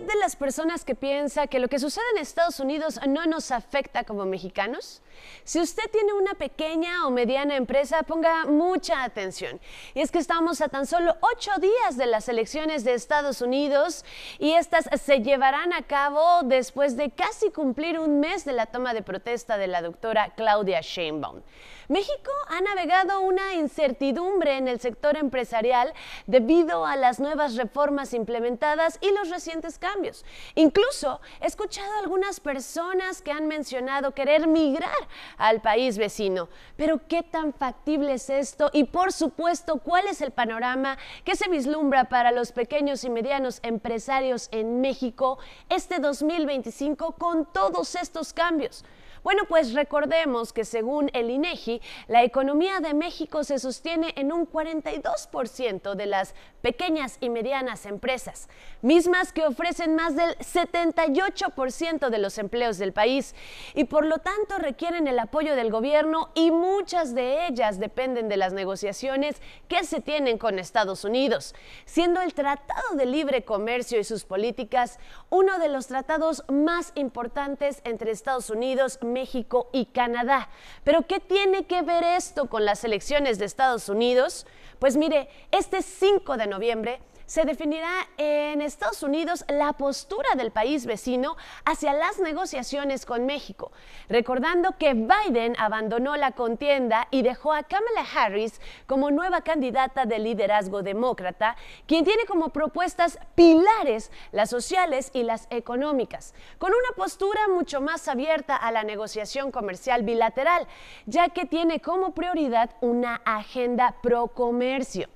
de las personas que piensa que lo que sucede en Estados Unidos no nos afecta como mexicanos? Si usted tiene una pequeña o mediana empresa, ponga mucha atención. Y es que estamos a tan solo ocho días de las elecciones de Estados Unidos y estas se llevarán a cabo después de casi cumplir un mes de la toma de protesta de la doctora Claudia Sheinbaum. México ha navegado una incertidumbre en el sector empresarial debido a las nuevas reformas implementadas y los recientes cambios. Incluso he escuchado a algunas personas que han mencionado querer migrar al país vecino. Pero ¿qué tan factible es esto? Y por supuesto, ¿cuál es el panorama que se vislumbra para los pequeños y medianos empresarios en México este 2025 con todos estos cambios? Bueno, pues recordemos que según el INEGI, la economía de México se sostiene en un 42% de las pequeñas y medianas empresas, mismas que ofrecen más del 78% de los empleos del país y por lo tanto requieren el apoyo del gobierno y muchas de ellas dependen de las negociaciones que se tienen con Estados Unidos, siendo el Tratado de Libre Comercio y sus políticas uno de los tratados más importantes entre Estados Unidos, México y Canadá. Pero ¿qué tiene que ver esto con las elecciones de Estados Unidos? Pues mire, este 5 de noviembre se definirá en Estados Unidos la postura del país vecino hacia las negociaciones con México, recordando que Biden abandonó la contienda y dejó a Kamala Harris como nueva candidata del liderazgo demócrata, quien tiene como propuestas pilares las sociales y las económicas, con una postura mucho más abierta a la negociación comercial bilateral, ya que tiene como prioridad una agenda pro comercio.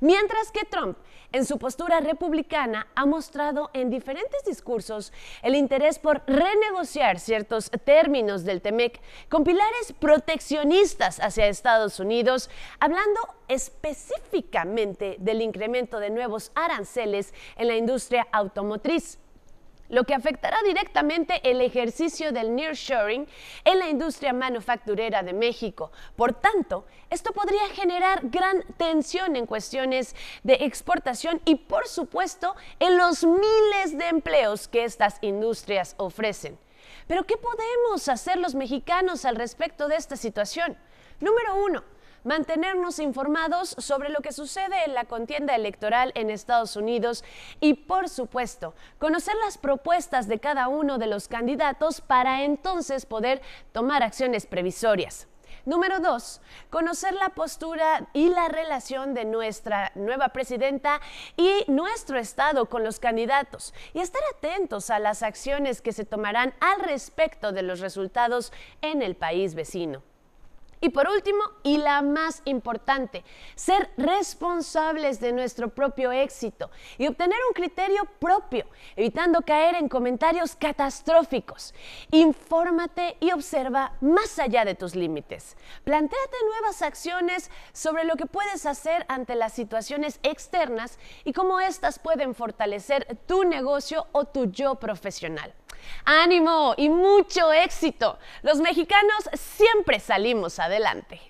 Mientras que Trump, en su postura republicana, ha mostrado en diferentes discursos el interés por renegociar ciertos términos del TEMEC con pilares proteccionistas hacia Estados Unidos, hablando específicamente del incremento de nuevos aranceles en la industria automotriz lo que afectará directamente el ejercicio del nearshoring en la industria manufacturera de México. Por tanto, esto podría generar gran tensión en cuestiones de exportación y, por supuesto, en los miles de empleos que estas industrias ofrecen. Pero, ¿qué podemos hacer los mexicanos al respecto de esta situación? Número uno, mantenernos informados sobre lo que sucede en la contienda electoral en Estados Unidos y, por supuesto, conocer las propuestas de cada uno de los candidatos para entonces poder tomar acciones previsorias. Número dos, conocer la postura y la relación de nuestra nueva presidenta y nuestro Estado con los candidatos y estar atentos a las acciones que se tomarán al respecto de los resultados en el país vecino. Y por último, y la más importante, ser responsables de nuestro propio éxito y obtener un criterio propio, evitando caer en comentarios catastróficos. Infórmate y observa más allá de tus límites. Plantéate nuevas acciones sobre lo que puedes hacer ante las situaciones externas y cómo éstas pueden fortalecer tu negocio o tu yo profesional ánimo y mucho éxito. Los mexicanos siempre salimos adelante.